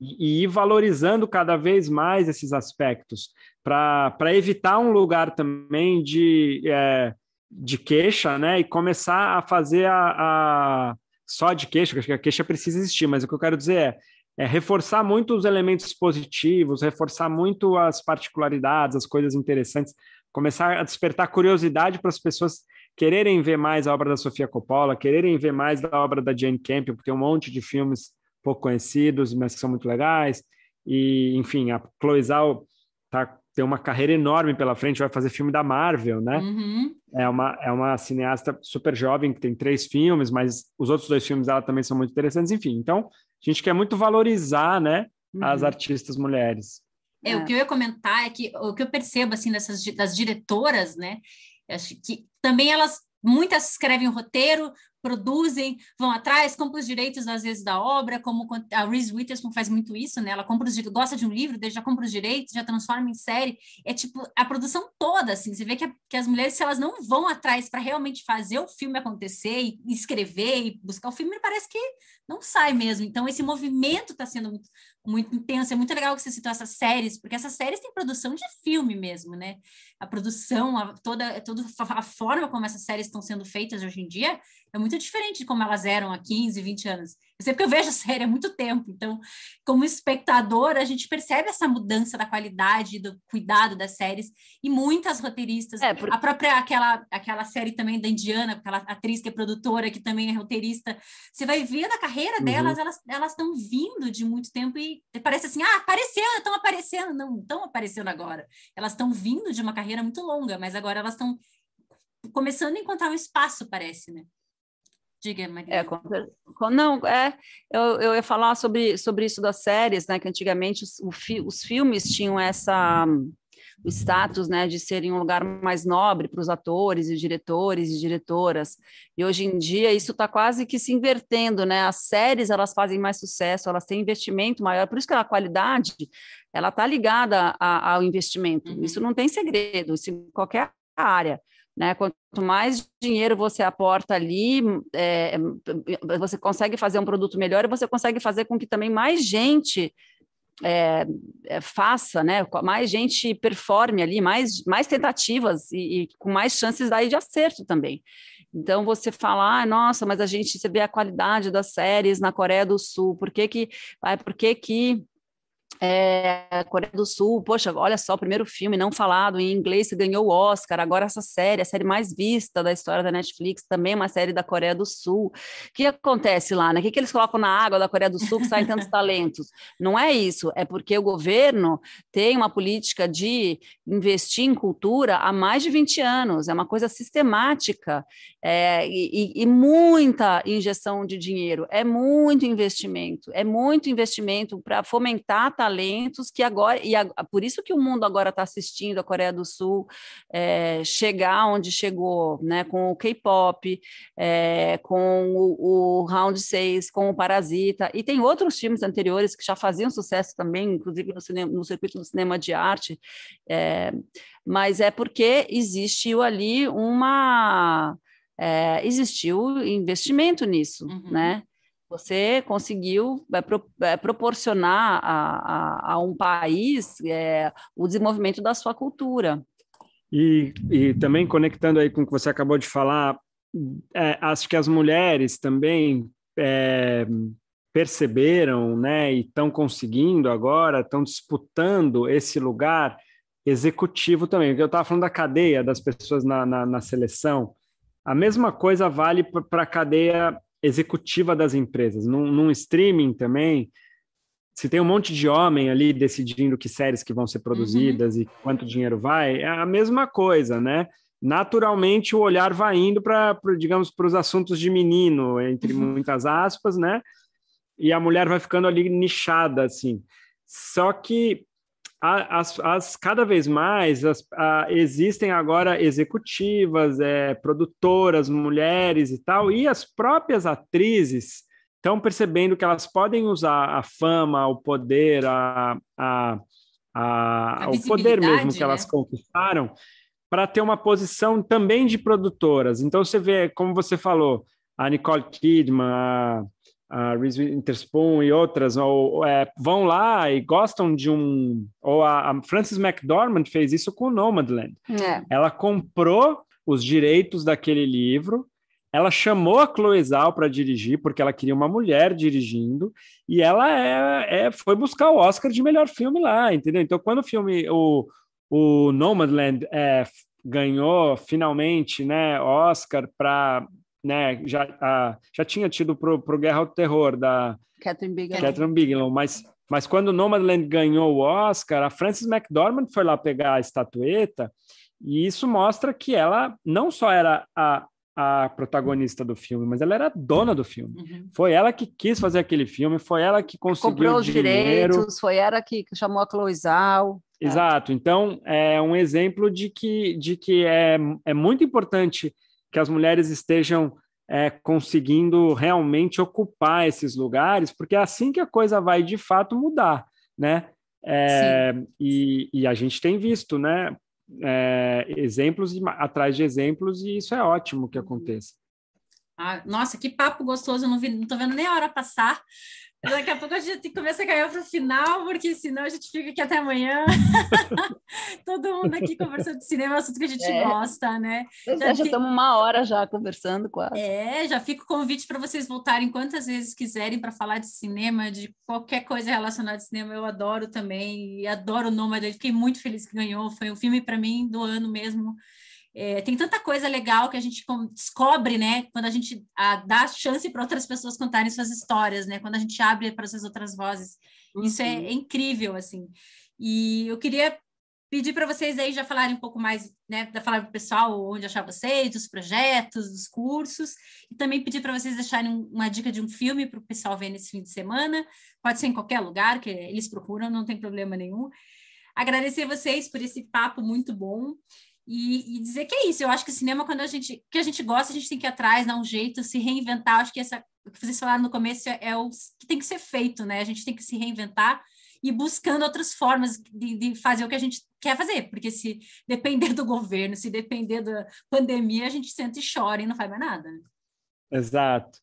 e, ir valorizando cada vez mais esses aspectos para evitar um lugar também de, é, de queixa, né? E começar a fazer a, a só de queixa, que a queixa precisa existir, mas o que eu quero dizer é, é, reforçar muito os elementos positivos, reforçar muito as particularidades, as coisas interessantes, começar a despertar curiosidade para as pessoas quererem ver mais a obra da Sofia Coppola, quererem ver mais da obra da Jane Campion, porque tem um monte de filmes pouco conhecidos, mas que são muito legais. E, enfim, a Chloe Zhao tá, tem uma carreira enorme pela frente, vai fazer filme da Marvel, né? Uhum. É, uma, é uma cineasta super jovem, que tem três filmes, mas os outros dois filmes dela também são muito interessantes. Enfim, então, a gente quer muito valorizar, né, uhum. as artistas mulheres. É, é, o que eu ia comentar é que o que eu percebo, assim, dessas, das diretoras, né, acho que também elas Muitas escrevem o roteiro, produzem, vão atrás, compram os direitos, às vezes, da obra, como a Reese Witherspoon faz muito isso, né? Ela compra os direitos, gosta de um livro, já compra os direitos, já transforma em série. É tipo a produção toda, assim. Você vê que, a, que as mulheres, se elas não vão atrás para realmente fazer o filme acontecer e escrever e buscar o filme, parece que não sai mesmo. Então, esse movimento está sendo muito, muito intenso. É muito legal que você citou essas séries, porque essas séries têm produção de filme mesmo, né? A produção, a, toda, é toda a forma como essas séries estão sendo feitas hoje em dia é muito diferente de como elas eram há 15, 20 anos. Eu sei porque eu vejo a série há muito tempo, então, como espectador, a gente percebe essa mudança da qualidade, do cuidado das séries, e muitas roteiristas, é, por... a própria, aquela, aquela série também da Indiana, aquela atriz que é produtora, que também é roteirista, você vai vendo a carreira uhum. delas, elas estão vindo de muito tempo e parece assim, ah, apareceu, estão aparecendo, não estão aparecendo agora, elas estão vindo de uma carreira muito longa, mas agora elas estão começando a encontrar um espaço, parece, né? Diga, Maria. É, com, com, não, é, eu, eu ia falar sobre, sobre isso das séries, né? Que antigamente os, fi, os filmes tinham essa o status né, de serem um lugar mais nobre para os atores e diretores e diretoras. E hoje em dia isso está quase que se invertendo, né? As séries elas fazem mais sucesso, elas têm investimento maior, por isso que a qualidade ela está ligada a, ao investimento. Uhum. Isso não tem segredo, isso em qualquer área. Né? Quanto mais dinheiro você aporta ali, é, você consegue fazer um produto melhor e você consegue fazer com que também mais gente é, é, faça, né? mais gente performe ali, mais, mais tentativas e, e com mais chances daí de acerto também. Então você falar, ah, nossa, mas a gente vê a qualidade das séries na Coreia do Sul, por que que, ah, por que, que é, Coreia do Sul, poxa, olha só, primeiro filme não falado em inglês ganhou o Oscar. Agora, essa série, a série mais vista da história da Netflix, também é uma série da Coreia do Sul. O que acontece lá? Né? O que, que eles colocam na água da Coreia do Sul que saem tantos talentos? Não é isso, é porque o governo tem uma política de investir em cultura há mais de 20 anos, é uma coisa sistemática é, e, e muita injeção de dinheiro, é muito investimento, é muito investimento para fomentar talentos que agora e a, por isso que o mundo agora está assistindo a Coreia do Sul é, chegar onde chegou, né? Com o K-pop, é, com o, o, Round 6, com o Parasita e tem outros filmes anteriores que já faziam sucesso também, inclusive no, cinema, no circuito do cinema de arte, é, mas é porque existiu ali uma é, existiu investimento nisso, uhum. né? Você conseguiu eh, eh, proporcionar a, a, a um país é, o desenvolvimento da sua cultura. E, e, também conectando aí com o que você acabou de falar, é, acho que as mulheres também é, perceberam, né, e estão conseguindo agora, estão disputando esse lugar executivo também. Eu estava falando da cadeia das pessoas na, na, na seleção. A mesma coisa vale para a cadeia executiva das empresas. Num, num streaming também, se tem um monte de homem ali decidindo que séries que vão ser produzidas uhum. e quanto dinheiro vai, é a mesma coisa, né? Naturalmente o olhar vai indo para, digamos, para os assuntos de menino, entre uhum. muitas aspas, né? E a mulher vai ficando ali nichada, assim. Só que as, as, cada vez mais as, a, existem agora executivas, é, produtoras, mulheres e tal, e as próprias atrizes estão percebendo que elas podem usar a fama, o poder, a, a, a o poder mesmo que elas né? conquistaram para ter uma posição também de produtoras. Então você vê, como você falou, a Nicole Kidman, a a Reese Witherspoon e outras ou, é, vão lá e gostam de um... Ou a, a Frances McDormand fez isso com o Nomadland. É. Ela comprou os direitos daquele livro, ela chamou a Chloe Zhao para dirigir, porque ela queria uma mulher dirigindo, e ela é, é, foi buscar o Oscar de melhor filme lá, entendeu? Então, quando o filme, o, o Nomadland é, ganhou finalmente né, Oscar para né, já, a, já tinha tido pro, pro Guerra ao Terror da Catherine Bigelow, Catherine Bigelow mas, mas quando Nomadland ganhou o Oscar, a Frances McDormand foi lá pegar a estatueta e isso mostra que ela não só era a, a protagonista do filme, mas ela era a dona do filme. Uhum. Foi ela que quis fazer aquele filme, foi ela que conseguiu Comprou os dinheiro. direitos, foi ela que chamou a Chloe Zhao. Né? Exato. É. Então, é um exemplo de que, de que é, é muito importante que as mulheres estejam é, conseguindo realmente ocupar esses lugares, porque é assim que a coisa vai de fato mudar, né? É, e, e, a gente tem visto, né? É, exemplos de, atrás de exemplos, e isso é ótimo que uhum. aconteça. Ah, nossa, que papo gostoso, eu não, vi, não tô vendo nem a hora passar. Daqui a pouco a gente começa a cair para o final, porque senão a gente fica aqui até amanhã. Todo mundo aqui conversando de cinema, é assunto que a gente é. gosta, né? Pois é, já estamos uma hora já conversando quase. É, já fica o convite para vocês voltarem quantas vezes quiserem para falar de cinema, de qualquer coisa relacionada a cinema. Eu adoro também, e adoro o Nômade. Fiquei muito feliz que ganhou. Foi um filme para mim do ano mesmo é, tem tanta coisa legal que a gente descobre, né? Quando a gente a, dá chance para outras pessoas contarem suas histórias, né? Quando a gente abre para essas outras vozes. Uhum. Isso é, uhum. é incrível, assim. E eu queria pedir para vocês aí já falarem um pouco mais, né, da falar para o pessoal onde achar vocês, dos projetos, dos cursos, e também pedir para vocês deixarem uma dica de um filme para o pessoal ver nesse fim de semana. Pode ser em qualquer lugar que eles procuram, não tem problema nenhum. Agradecer vocês por esse papo muito bom e, e, dizer que é isso. Eu acho que cinema, quando a gente que a gente gosta, a gente tem que ir atrás, dar um jeito, se reinventar. acho que essa, o que vocês falaram no começo é, é o que tem que ser feito, né? A gente tem que se reinventar e buscando outras formas de, de, fazer o que a gente quer fazer, porque se depender do governo, se depender da pandemia, a gente sente e chora e não faz mais nada. Né? Exato.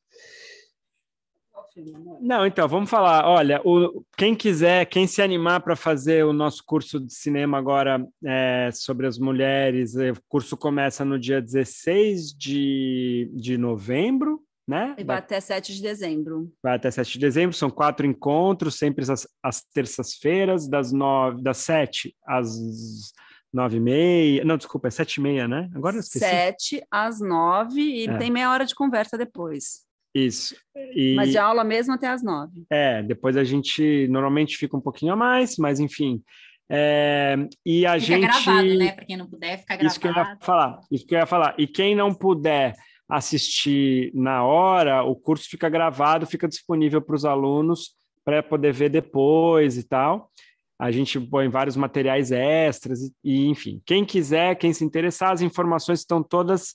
Não, então, vamos falar. Olha, o, quem quiser, quem se animar para fazer o nosso curso de cinema agora é, sobre as mulheres, é, o curso começa no dia 16 de, de novembro, né? E vai até 7 de dezembro. Vai até 7 de dezembro, são quatro encontros, sempre às, terças-feiras, das, nove, das 7 às nove e meia. Não, desculpa, é sete e meia, né? Agora eu esqueci. Sete às nove e é. tem meia hora de conversa depois. Isso. E... Mas de aula mesmo até às nove. É, depois a gente normalmente fica um pouquinho a mais, mas enfim. É, e a fica gente. gravado, né? Para quem não puder, fica gravado. Isso que eu ia falar. Isso que eu ia falar. E quem não puder assistir na hora, o curso fica gravado, fica disponível para os alunos para poder ver depois e tal. A gente põe vários materiais extras e, e, enfim. Quem quiser, quem se interessar, as informações estão todas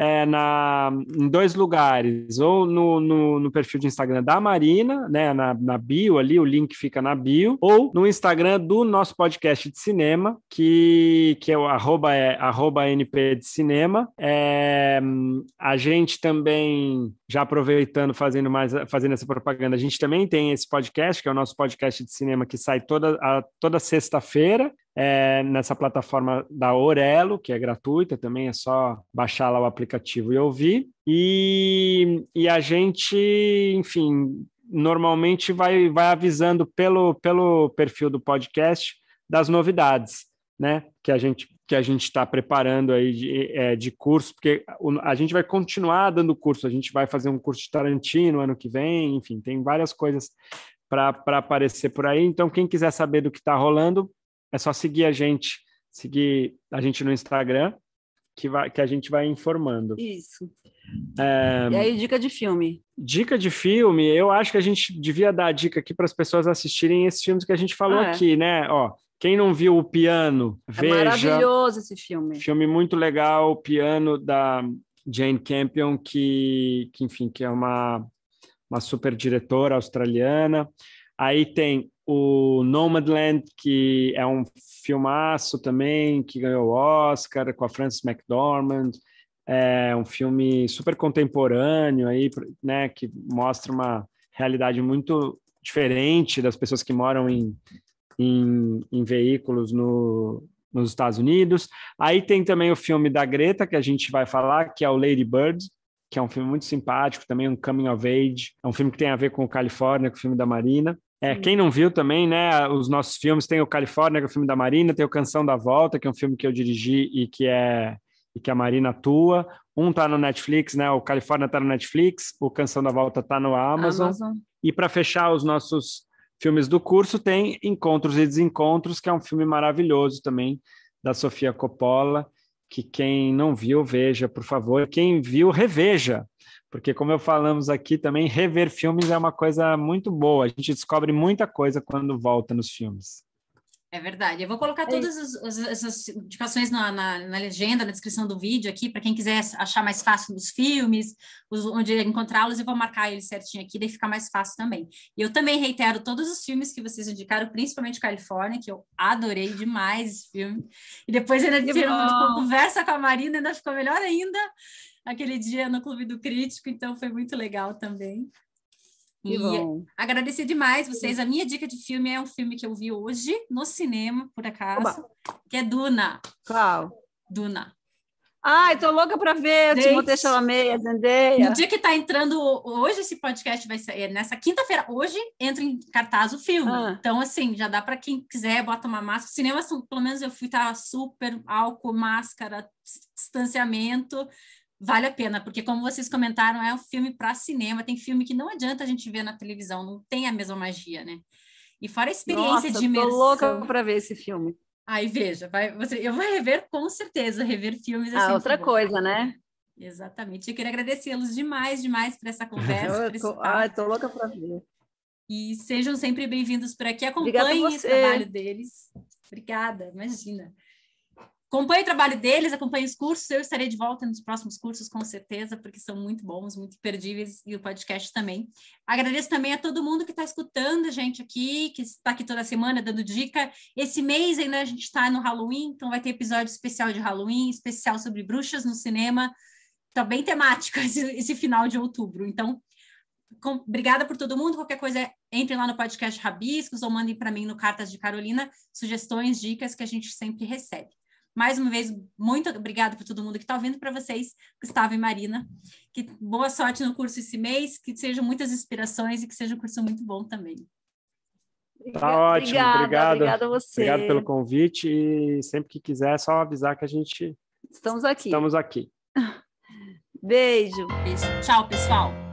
é, na, em dois lugares, ou no, no, no, perfil de Instagram da Marina, né, na, na bio ali, o link fica na bio, ou no Instagram do nosso podcast de cinema, que, que é o arroba, é, arroba NP de cinema. É, a gente também, já aproveitando, fazendo, mais, fazendo essa propaganda, a gente também tem esse podcast, que é o nosso podcast de cinema, que sai toda, a, toda sexta-feira, é, nessa plataforma da Orelo, que é gratuita também, é só baixar lá o aplicativo e ouvir. E, e a gente, enfim, normalmente vai, vai avisando pelo, pelo perfil do podcast das novidades, né? Que a gente que a gente está preparando aí de, é, de curso, porque a gente vai continuar dando curso, a gente vai fazer um curso de Tarantino ano que vem, enfim, tem várias coisas para aparecer por aí. Então, quem quiser saber do que está rolando, é só seguir a gente, seguir a gente no Instagram, que, vai, que a gente vai informando. Isso. É... E aí, dica de filme? Dica de filme, eu acho que a gente devia dar a dica aqui para as pessoas assistirem esses filmes que a gente falou ah, é. aqui, né? Ó, quem não viu o Piano, é veja. Maravilhoso esse filme. Filme muito legal, o Piano da Jane Campion, que, que enfim, que é uma, uma super diretora australiana. Aí tem o Nomadland, que é um filmaço também, que ganhou o Oscar com a Frances McDormand. É um filme super contemporâneo aí, né, que mostra uma realidade muito diferente das pessoas que moram em, em, em veículos no, nos Estados Unidos. Aí tem também o filme da Greta, que a gente vai falar, que é o Lady Bird, que é um filme muito simpático, também um coming of age. É um filme que tem a ver com o Califórnia, com o filme da Marina. É, uhum. quem não viu também, né, os nossos filmes, tem o Califórnia, que é o filme da Marina, tem o Canção da Volta, que é um filme que eu dirigi e que é e que a Marina atua. Um tá no Netflix, né? O Califórnia tá no Netflix, o Canção da Volta tá no Amazon. Amazon. E para fechar os nossos filmes do curso, tem Encontros e Desencontros, que é um filme maravilhoso também da Sofia Coppola, que quem não viu, veja, por favor. Quem viu, reveja, porque, como eu falamos aqui também, rever filmes é uma coisa muito boa. A gente descobre muita coisa quando volta nos filmes. É verdade. Eu vou colocar é todas as, as, essas indicações na, na, na, legenda, na descrição do vídeo aqui, para quem quiser achar mais fácil os filmes, os, onde encontrá-los, eu vou marcar eles certinho aqui, daí fica mais fácil também. E eu também reitero todos os filmes que vocês indicaram, principalmente Califórnia, que eu adorei demais esse filme. E depois ainda tive uma conversa com a Marina, ainda ficou melhor ainda aquele dia no Clube do Crítico, então foi muito legal também. E bom. agradecer demais vocês. A minha dica de filme é um filme que eu vi hoje no cinema, por acaso, Oba. que é Duna. Qual? Duna. Ai, tô louca para ver Gente, deixar Chalamet, a Zendaya. No dia que tá entrando hoje esse podcast vai sair é nessa quinta-feira. Hoje entra em cartaz o filme. Ah. Então assim, já dá para quem quiser bota uma máscara. Cinema, pelo menos eu fui tava tá super álcool, máscara, distanciamento vale a pena, porque como vocês comentaram, é um filme para cinema, tem filme que não adianta a gente ver na televisão, não tem a mesma magia, né? E fora a experiência Nossa, de imersão. Eu tô louca para ver esse filme. Aí veja, vai, você, eu vou rever com certeza, rever filmes ah, assim. Ah, outra coisa, né? Exatamente. Eu queria agradecê-los demais, demais por essa conversa. eu tô, ah, tô louca para ver. E sejam sempre bem-vindos por aqui, acompanhem o trabalho deles. Obrigada, imagina acompanhe o trabalho deles, acompanhe os cursos. Eu estarei de volta nos próximos cursos, com certeza, porque são muito bons, muito imperdíveis, e o podcast também. Agradeço também a todo mundo que está escutando a gente aqui, que está aqui toda semana dando dica. Esse mês ainda a gente está no Halloween, então vai ter episódio especial de Halloween, especial sobre bruxas no cinema. Está bem temático esse, esse final de outubro. Então, com, obrigada por todo mundo. Qualquer coisa, entrem lá no podcast Rabiscos ou mandem para mim no Cartas de Carolina sugestões, dicas que a gente sempre recebe. Mais uma vez, muito obrigada para todo mundo que está ouvindo, para vocês, Gustavo e Marina. Que boa sorte no curso esse mês, que sejam muitas inspirações e que seja um curso muito bom também. Tá ótimo, obrigada, obrigado. Obrigada a você. Obrigado pelo convite e sempre que quiser é só avisar que a gente estamos aqui. Estamos aqui. Beijo. Beijo. Tchau, pessoal.